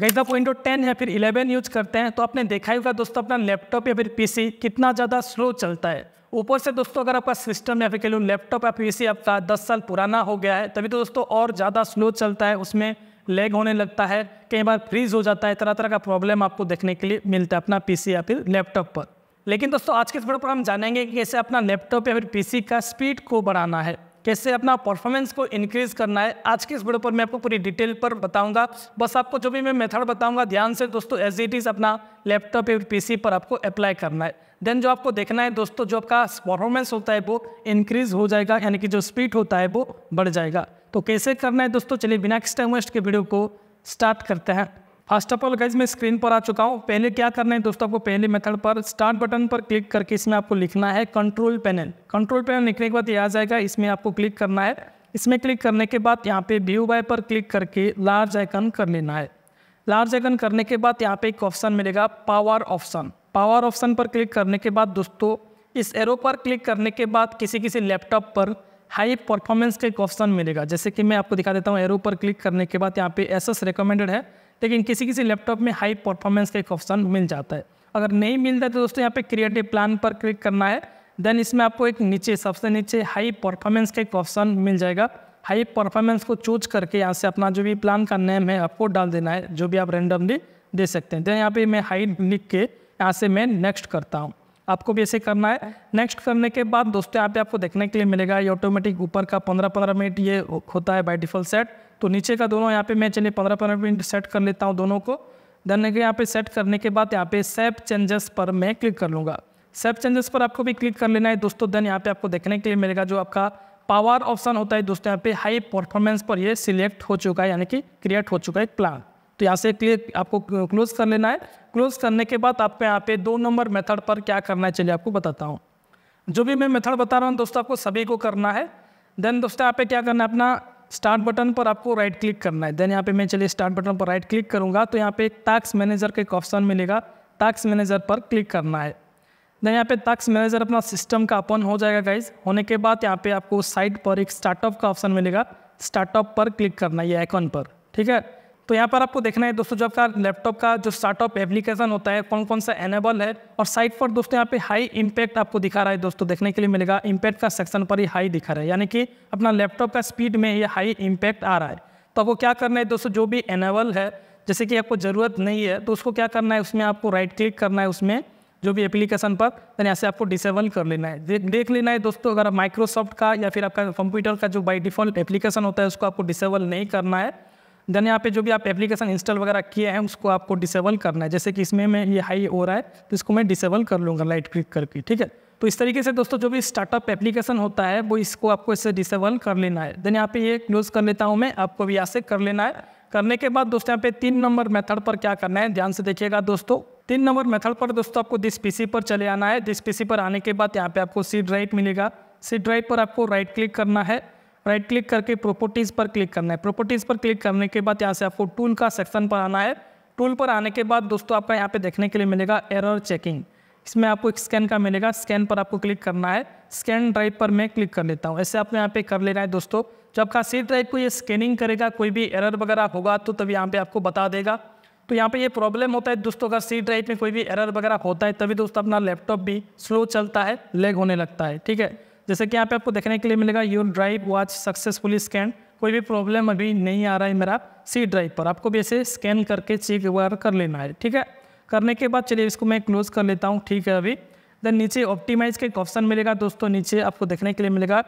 गई आप window ten या फिर इलेवन यूज करते हैं तो आपने देखा ही होगा दोस्तों अपना लैपटॉप या फिर पीसी कितना ज़्यादा स्लो चलता है ऊपर से दोस्तों अगर आपका सिस्टम या फिर कह लो लैपटॉप या पीसी आपका 10 साल पुराना हो गया है तभी तो दोस्तों और ज़्यादा स्लो चलता है उसमें लेग होने लगता है कई बार फ्रीज हो जाता है तरह तरह का प्रॉब्लम आपको देखने के लिए मिलता है अपना पीसी या फिर लैपटॉप पर लेकिन दोस्तों आज के इस वीडियो पर हम जानेंगे कि कैसे अपना लैपटॉप या फिर पीसी का स्पीड को बढ़ाना है कैसे अपना परफॉर्मेंस को इंक्रीज करना है आज के इस वीडियो पर मैं आपको पूरी डिटेल पर बताऊंगा बस आपको जो भी मैं मेथड बताऊंगा ध्यान से दोस्तों एज इट इज़ अपना लैपटॉप या पीसी पर आपको अप्लाई करना है देन जो आपको देखना है दोस्तों जो आपका परफॉर्मेंस होता है वो इंक्रीज हो जाएगा यानी कि जो स्पीड होता है वो बढ़ जाएगा तो कैसे करना है दोस्तों चलिए बिना किसी टाइम वेस्ट के वीडियो को स्टार्ट करते हैं फर्स्ट ऑफ ऑल गाइज मैं स्क्रीन पर आ चुका हूँ पहले क्या करना है दोस्तों आपको पहले मेथड पर स्टार्ट बटन पर क्लिक करके इसमें आपको लिखना है कंट्रोल पैनल कंट्रोल पैनल लिखने के बाद यह आ जाएगा इसमें आपको क्लिक करना है इसमें क्लिक करने के बाद यहाँ पे व्यू बाय पर क्लिक करके लार्ज आइकन कर लेना है लार्ज आइकन करने के बाद यहाँ पे एक ऑप्शन मिलेगा पावर ऑप्शन पावर ऑप्शन पर क्लिक करने के बाद दोस्तों इस एरो पर क्लिक करने के बाद किसी किसी लैपटॉप पर हाई परफॉर्मेंस का एक ऑप्शन मिलेगा जैसे कि मैं आपको दिखा देता हूँ एरो पर क्लिक करने के बाद यहाँ पे एस एस रिकमेंडेड है लेकिन किसी किसी लैपटॉप में हाई परफॉर्मेंस का एक ऑप्शन मिल जाता है अगर नहीं मिलता तो दोस्तों यहाँ पे क्रिएटिव प्लान पर क्लिक करना है देन इसमें आपको एक नीचे सबसे नीचे हाई परफॉर्मेंस का एक ऑप्शन मिल जाएगा हाई परफॉर्मेंस को चूज करके यहाँ से अपना जो भी प्लान का नेम है आपको डाल देना है जो भी आप रेंडमली दे सकते हैं देन यहाँ पे मैं हाई लिख के यहाँ से मैं नेक्स्ट करता हूँ आपको भी ऐसे करना है नेक्स्ट करने के बाद दोस्तों यहाँ पे आपको देखने के लिए मिलेगा ये ऑटोमेटिक ऊपर का पंद्रह पंद्रह मिनट ये होता है बाई डिफॉल्ट सेट तो नीचे का दोनों यहाँ पे मैं चलिए पंद्रह पंद्रह मिनट सेट कर लेता हूँ दोनों को देन यहाँ पे सेट करने के बाद यहाँ पे सेप चेंजेस पर मैं क्लिक कर लूँगा सेप चेंजेस पर आपको भी क्लिक कर लेना है दोस्तों देन यहाँ पे आपको देखने के लिए मिलेगा जो आपका पावर ऑप्शन होता है दोस्तों यहाँ पे हाई परफॉर्मेंस पर ये सिलेक्ट हो चुका है यानी कि क्रिएट हो चुका है एक प्लान तो यहाँ से क्लिक आपको क्लोज कर लेना है क्लोज करने के बाद आपको यहाँ पे दो नंबर मेथड पर क्या करना है चलिए आपको बताता हूँ जो भी मैं मेथड बता रहा हूँ दोस्तों आपको सभी को करना है देन दोस्तों यहाँ पे क्या करना है अपना स्टार्ट बटन पर आपको राइट क्लिक करना है देन यहाँ पे मैं चलिए स्टार्ट बटन पर राइट क्लिक करूँगा तो यहाँ पे एक मैनेजर का एक ऑप्शन मिलेगा टैक्स मैनेजर पर क्लिक करना है देन यहाँ पे टैक्स मैनेजर अपना सिस्टम का ओपन हो जाएगा गाइज होने के बाद यहाँ पे आपको साइट पर एक स्टार्टअप का ऑप्शन मिलेगा स्टार्टअप पर क्लिक करना है ये आइकॉन पर ठीक है तो यहाँ पर आपको देखना है दोस्तों जब आपका लैपटॉप का जो स्टार्टअप एप्लीकेशन होता है कौन कौन सा एनेबल है और साइट पर दोस्तों यहाँ पे हाई इम्पैक्ट आपको दिखा रहा है दोस्तों देखने के लिए मिलेगा इम्पैक्ट का सेक्शन पर ही हाई दिखा रहा है यानी कि अपना लैपटॉप का स्पीड में ये हाई इम्पैक्ट आ रहा है तो आपको क्या करना है दोस्तों जो भी एनेबल है जैसे कि आपको ज़रूरत नहीं है तो उसको क्या करना है उसमें आपको राइट क्लिक करना है उसमें जो भी एप्लीकेशन पर यानी ऐसे आपको डिसेबल कर लेना है देख लेना है दोस्तों अगर माइक्रोसॉफ्ट का या फिर आपका कंप्यूटर का जो बाई डिफ़ॉल्ट एप्लीकेशन होता है उसको आपको डिसेबल नहीं करना है देन यहाँ पे जो भी आप एप्लीकेशन इंस्टॉल वगैरह किए हैं उसको आपको डिसेबल करना है जैसे कि इसमें मैं ये हाई हो रहा है तो इसको मैं डिसेबल कर लूँगा लाइट क्लिक करके ठीक है तो इस तरीके से दोस्तों जो भी स्टार्टअप एप्लीकेशन होता है वो इसको आपको इससे डिसेबल कर लेना है देन यहाँ पे ये क्लोज कर लेता हूँ मैं आपको भी यहाँ से कर लेना है करने के बाद दोस्तों यहाँ पे तीन नंबर मेथड पर क्या करना है ध्यान से देखिएगा दोस्तों तीन नंबर मेथड पर दोस्तों आपको दिस पीसी पर चले आना है दिस पीसी पर आने के बाद यहाँ पे आपको सी ड्राइव मिलेगा सी ड्राइव पर आपको राइट क्लिक करना है राइट क्लिक करके प्रॉपर्टीज़ पर क्लिक करना है प्रॉपर्टीज़ पर क्लिक करने के बाद यहाँ से आपको टूल का सेक्शन पर आना है टूल पर आने के बाद दोस्तों आपका यहाँ पे देखने के लिए मिलेगा एरर चेकिंग इसमें आपको एक स्कैन का मिलेगा स्कैन पर आपको क्लिक करना है स्कैन ड्राइव पर मैं क्लिक कर लेता हूँ ऐसे आपको यहाँ पे कर लेना है दोस्तों जब आपका सी ड्राइव को ये स्कैनिंग करेगा कोई भी एरर वगैरह होगा तो तभी यहाँ पे आपको बता देगा तो यहाँ पे ये प्रॉब्लम होता है दोस्तों अगर सी ड्राइव में कोई भी एरर वगैरह होता है तभी दोस्तों अपना लैपटॉप भी स्लो चलता है लेग होने लगता है ठीक है जैसे कि यहाँ पे आपको देखने के लिए मिलेगा your drive was successfully scan कोई भी प्रॉब्लम अभी नहीं आ रहा है मेरा सी ड्राइव पर आपको भी ऐसे स्कैन करके चेक वगैरह कर लेना है ठीक है करने के बाद चलिए इसको मैं क्लोज कर लेता हूँ ठीक है अभी देन नीचे ऑप्टिमाइज का एक ऑप्शन मिलेगा दोस्तों नीचे आपको देखने के लिए मिलेगा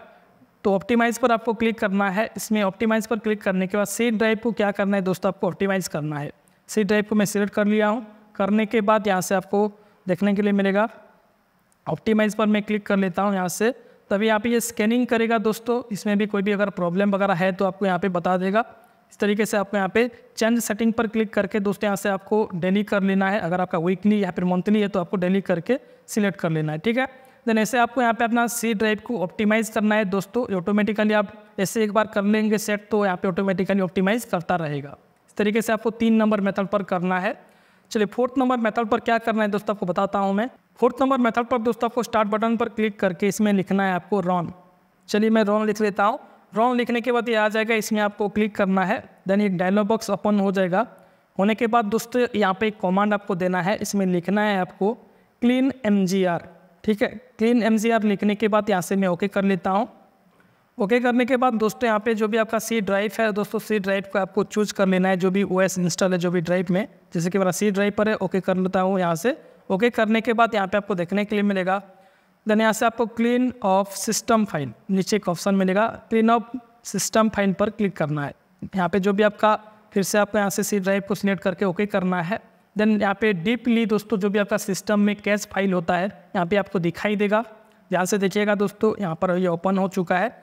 तो ऑप्टिमाइज पर आपको क्लिक करना है इसमें ऑप्टिमाइज पर क्लिक करने के बाद सी ड्राइव को क्या करना है दोस्तों आपको ऑप्टिमाइज करना है सी ड्राइव को मैं सिलेक्ट कर लिया हूँ करने के बाद यहाँ से आपको देखने के लिए मिलेगा ऑप्टिमाइज पर मैं क्लिक कर लेता हूँ यहाँ से तभी यहाँ पे ये स्कैनिंग करेगा दोस्तों इसमें भी कोई भी अगर प्रॉब्लम वगैरह है तो आपको यहाँ पे बता देगा इस तरीके से आपको यहाँ पे चेंज सेटिंग पर क्लिक करके दोस्तों यहाँ से आपको डेली कर लेना है अगर आपका वीकली या फिर मंथली है तो आपको डेली करके सिलेक्ट कर लेना है ठीक है देन ऐसे आपको यहाँ पे अपना सी ड्राइव को ऑप्टिमाइज़ करना है दोस्तों ऑटोमेटिकली आप ऐसे एक बार कर लेंगे सेट तो यहाँ पे ऑटोमेटिकली ऑप्टिमाइज़ करता रहेगा इस तरीके से आपको तीन नंबर मेथड पर करना है चलिए फोर्थ नंबर मेथड पर क्या करना है दोस्तों आपको बताता हूँ मैं फोर्थ नंबर मेथड पर दोस्तों आपको स्टार्ट बटन पर क्लिक करके इसमें लिखना है आपको रॉन चलिए मैं रॉन लिख लेता हूँ रॉन लिखने के बाद ये आ जाएगा इसमें आपको क्लिक करना है देन एक डायलॉग बॉक्स ओपन हो जाएगा होने के बाद दोस्तों यहाँ पे एक कमांड आपको देना है इसमें लिखना है आपको क्लीन एम ठीक है क्लीन एम लिखने के बाद यहाँ से मैं ओके कर लेता हूँ ओके okay करने के बाद दोस्तों यहाँ पे जो भी आपका सी ड्राइव है दोस्तों सी ड्राइव को आपको चूज कर लेना है जो भी ओ इंस्टॉल है जो भी ड्राइव में जैसे कि मेरा सी ड्राइव पर है ओके okay कर लेता हूँ यहाँ से ओके okay करने के बाद यहाँ पे आपको देखने के लिए मिलेगा देन यहाँ से आपको क्लीन ऑफ सिस्टम फाइन नीचे एक ऑप्शन मिलेगा क्लीन ऑफ सिस्टम फाइन पर क्लिक करना है यहाँ पर जो भी आपका फिर से आपको यहाँ से सी ड्राइव को सिलेक्ट करके ओके करना है देन यहाँ पे डीपली दोस्तों जो भी आपका सिस्टम में कैश फाइल होता है यहाँ पर आपको दिखाई देगा यहाँ से देखिएगा दोस्तों यहाँ पर ये ओपन हो चुका है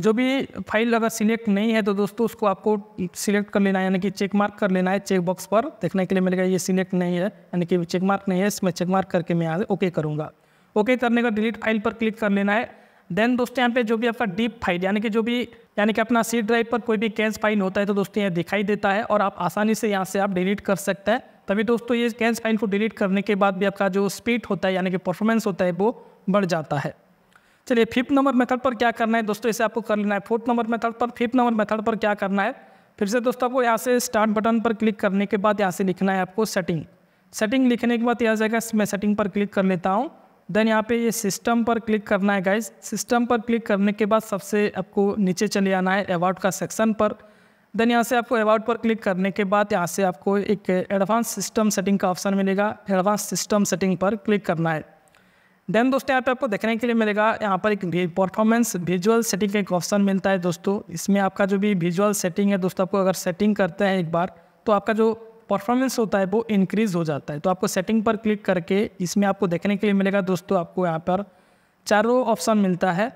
जो भी फाइल अगर सिलेक्ट नहीं है तो दोस्तों उसको आपको सिलेक्ट कर लेना है यानी कि चेक मार्क कर लेना है चेक बॉक्स पर देखने के लिए मिलेगा ये सिलेक्ट नहीं है यानी कि चेक मार्क नहीं है इसमें चेक मार्क करके मैं यहाँ ओके करूँगा ओके करने का डिलीट फाइल पर क्लिक कर लेना है देन दोस्तों यहाँ पे जो भी आपका डीप फाइल यानी कि जो भी यानी कि अपना सी ड्राइव पर कोई भी कैंस फाइल होता है तो दोस्तों यहाँ दिखाई देता है और आप आसानी से यहाँ से आप डिलीट कर सकते हैं तभी दोस्तों ये कैंस फाइल को डिलीट करने के बाद भी आपका जो स्पीड होता है यानी कि परफॉर्मेंस होता है वो बढ़ जाता है चलिए फिफ्थ नंबर मेथड पर क्या करना है दोस्तों इसे आपको कर लेना है फोर्थ नंबर मेथड पर फिफ्थ नंबर मेथड पर क्या करना है फिर से दोस्तों आपको यहाँ से स्टार्ट बटन पर क्लिक करने के बाद यहाँ से लिखना है आपको सेटिंग सेटिंग लिखने के बाद यह जाएगा मैं सेटिंग पर क्लिक कर लेता हूँ देन यहाँ पे ये सिस्टम पर क्लिक करना है गाइज सिस्टम पर क्लिक करने के बाद सबसे आपको नीचे चले आना है अवार्ड का सेक्शन पर देन यहाँ से आपको अवार्ड पर क्लिक करने के बाद यहाँ से आपको एक एडवांस सिस्टम सेटिंग का ऑप्शन मिलेगा एडवांस सिस्टम सेटिंग पर क्लिक करना है देन दोस्तों यहाँ पे आपको देखने के लिए मिलेगा यहाँ पर एक परफॉर्मेंस विजुअल सेटिंग का एक ऑप्शन मिलता है दोस्तों इसमें आपका जो भी विजुअल सेटिंग है दोस्तों आपको अगर सेटिंग करते हैं एक बार तो आपका जो परफॉर्मेंस होता है वो इंक्रीज़ हो जाता है तो आपको सेटिंग पर क्लिक करके इसमें आपको देखने के लिए मिलेगा दोस्तों आपको यहाँ पर चारों ऑप्शन मिलता है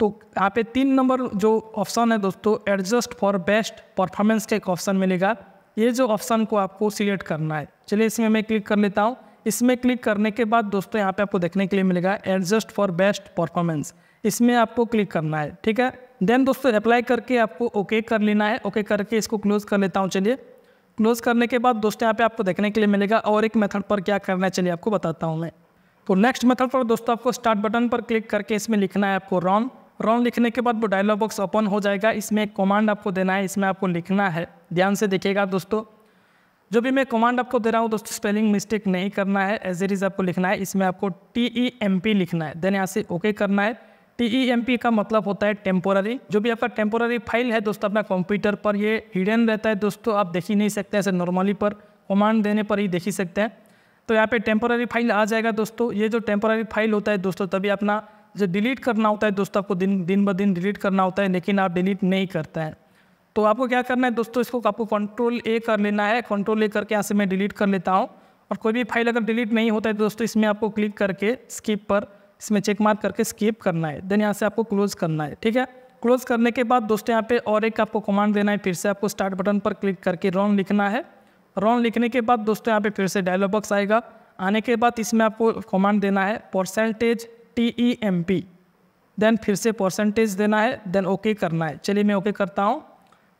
तो यहाँ पे तीन नंबर जो ऑप्शन है दोस्तों एडजस्ट फॉर बेस्ट परफॉर्मेंस का एक ऑप्शन मिलेगा ये जो ऑप्शन को आपको सिलेक्ट करना है चलिए इसमें मैं क्लिक कर लेता हूँ इसमें क्लिक करने के बाद दोस्तों यहाँ पे आपको देखने के लिए मिलेगा एडजस्ट फॉर बेस्ट परफॉर्मेंस इसमें आपको क्लिक करना है ठीक है देन दोस्तों अप्लाई करके आपको ओके okay कर लेना है ओके okay करके इसको क्लोज़ कर लेता हूँ चलिए क्लोज़ करने के बाद दोस्तों यहाँ पे आपको देखने के लिए मिलेगा और एक मेथड पर क्या करना है चलिए आपको बताता हूँ मैं तो नेक्स्ट मेथड पर दोस्तों आपको स्टार्ट बटन पर क्लिक करके इसमें लिखना है आपको रॉम रॉम लिखने के बाद वो डायलॉग बॉक्स ओपन हो जाएगा इसमें एक कमांड आपको देना है इसमें आपको लिखना है ध्यान से देखिएगा दोस्तों जो भी मैं कमांड आपको दे रहा हूँ दोस्तों स्पेलिंग मिस्टेक नहीं करना है एज इज आपको लिखना है इसमें आपको टी ई एम पी लिखना है देन यहाँ से ओके करना है टी ई एम पी का मतलब होता है टेम्पोररी जो भी आपका टेम्पोररी फाइल है दोस्तों अपना कंप्यूटर पर ये हिडन रहता है दोस्तों आप देख ही नहीं सकते ऐसे नॉर्मली पर कमांड देने पर ही देख ही सकते हैं तो यहाँ पे टेम्पोररी फाइल आ जाएगा दोस्तों ये जो टेम्पोररी फाइल होता है दोस्तों तभी अपना जो डिलीट करना होता है दोस्तों आपको दिन दिन ब दिन डिलीट करना होता है लेकिन आप डिलीट नहीं करते हैं तो आपको क्या करना है दोस्तों इसको आपको कंट्रोल ए कर लेना है कंट्रोल ए करके यहाँ से मैं डिलीट कर लेता हूँ और कोई भी फाइल अगर डिलीट नहीं होता है तो दोस्तों इसमें आपको क्लिक करके स्किप पर इसमें चेक मार्क करके स्किप करना है देन यहाँ से आपको क्लोज़ करना है ठीक है क्लोज़ करने के बाद दोस्तों यहाँ पे और एक आपको कमांड देना है फिर से आपको स्टार्ट बटन पर क्लिक करके रॉन लिखना है रॉन लिखने के बाद दोस्तों यहाँ पे फिर से डायलॉग बॉक्स आएगा आने के बाद इसमें आपको कमांड देना है percentage T E M P then फिर से परसेंटेज देना है देन ओके करना है चलिए मैं ओके करता हूँ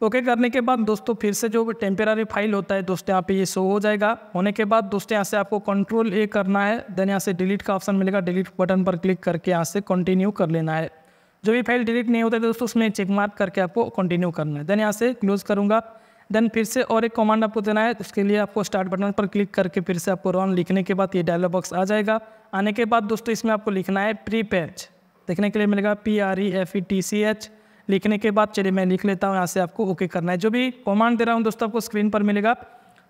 ओके करने के बाद दोस्तों फिर से जो टेम्परारी फाइल होता है दोस्तों यहाँ पे ये शो हो जाएगा होने के बाद दोस्तों यहाँ से आपको कंट्रोल ए करना है देन यहाँ से डिलीट का ऑप्शन मिलेगा डिलीट बटन पर क्लिक करके यहाँ से कंटिन्यू कर लेना है जो भी फाइल डिलीट नहीं होता है दोस्तों उसमें चेक मार्क करके आपको कंटिन्यू करना है देन यहाँ से क्लोज करूँगा देन फिर से और एक कमांड आपको देना है उसके लिए आपको स्टार्ट बटन पर क्लिक करके फिर से आपको रॉन लिखने के बाद ये डायलॉग बॉक्स आ जाएगा आने के बाद दोस्तों इसमें आपको लिखना है प्री पैच देखने के लिए मिलेगा P R E F E T C H लिखने के बाद चलिए मैं लिख लेता हूँ यहाँ से आपको ओके करना है जो भी कमांड दे रहा हूँ दोस्तों आपको स्क्रीन पर मिलेगा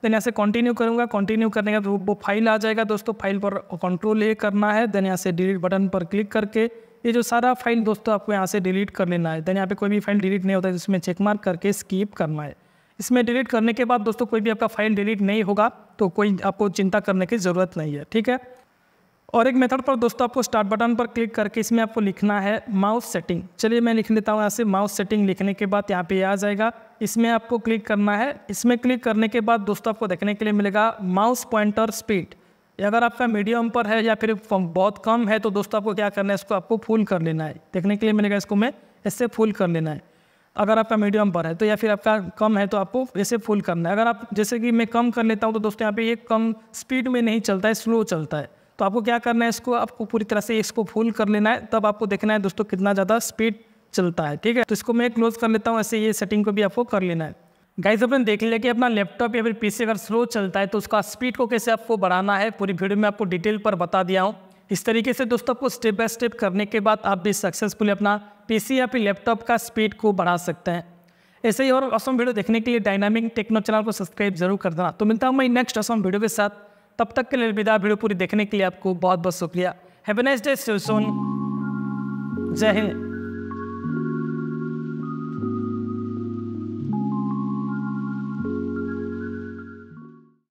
देन यहाँ से कंटिन्यू करूँगा कंटिन्यू करने के बाद वो फाइल आ जाएगा दोस्तों फाइल पर कंट्रोल ए करना है देन यहाँ से डिलीट बटन पर क्लिक करके ये जो सारा फाइल दोस्तों आपको यहाँ से डिलीट कर लेना है देन यहाँ पे कोई भी फाइल डिलीट नहीं होता है जिसमें चेक मार्क करके स्कीप करना है इसमें डिलीट करने के बाद दोस्तों कोई भी आपका फाइल डिलीट नहीं होगा तो कोई आपको चिंता करने की ज़रूरत नहीं है ठीक है और एक मेथड पर दोस्तों आपको स्टार्ट बटन पर क्लिक करके इसमें आपको लिखना है माउस सेटिंग चलिए मैं लिख लेता हूँ यहाँ से माउस सेटिंग लिखने के बाद यहाँ पे आ जाएगा इसमें आपको क्लिक करना है इसमें क्लिक करने के बाद दोस्तों आपको देखने के लिए मिलेगा माउस पॉइंटर स्पीड अगर आपका मीडियम पर है या फिर बहुत कम है तो दोस्तों आपको क्या करना है इसको आपको फुल कर लेना है देखने के लिए मिलेगा इसको मैं इससे फुल कर लेना है अगर आपका मीडियम पर है तो या फिर आपका कम है तो आपको ऐसे फुल करना है अगर आप जैसे कि मैं कम कर लेता हूँ तो दोस्तों यहाँ पे ये कम स्पीड में नहीं चलता है स्लो चलता है तो आपको क्या करना है इसको आपको पूरी तरह से इसको फुल कर लेना है तब आपको देखना है दोस्तों कितना ज़्यादा स्पीड चलता है ठीक है तो इसको मैं क्लोज कर लेता हूँ ऐसे ये सेटिंग को भी आपको कर लेना है गाइस अपने देख लिया कि अपना लैपटॉप या फिर पीसी अगर स्लो चलता है तो उसका स्पीड को कैसे आपको बढ़ाना है पूरी वीडियो में आपको डिटेल पर बता दिया हूँ इस तरीके से दोस्तों आपको स्टेप बाय स्टेप करने के बाद आप भी सक्सेसफुली अपना पीसी या फिर लैपटॉप का स्पीड को बढ़ा सकते हैं ऐसे ही और असम वीडियो देखने के लिए डायनामिक टेक्नो चैनल को सब्सक्राइब जरूर कर देना तो मिलता हूँ मैं नेक्स्ट असम वीडियो के साथ तब तक के लिए अलविदा वीडियो पूरी देखने के लिए आपको बहुत बहुत शुक्रिया हैव नाइस डे सोन जय हिंद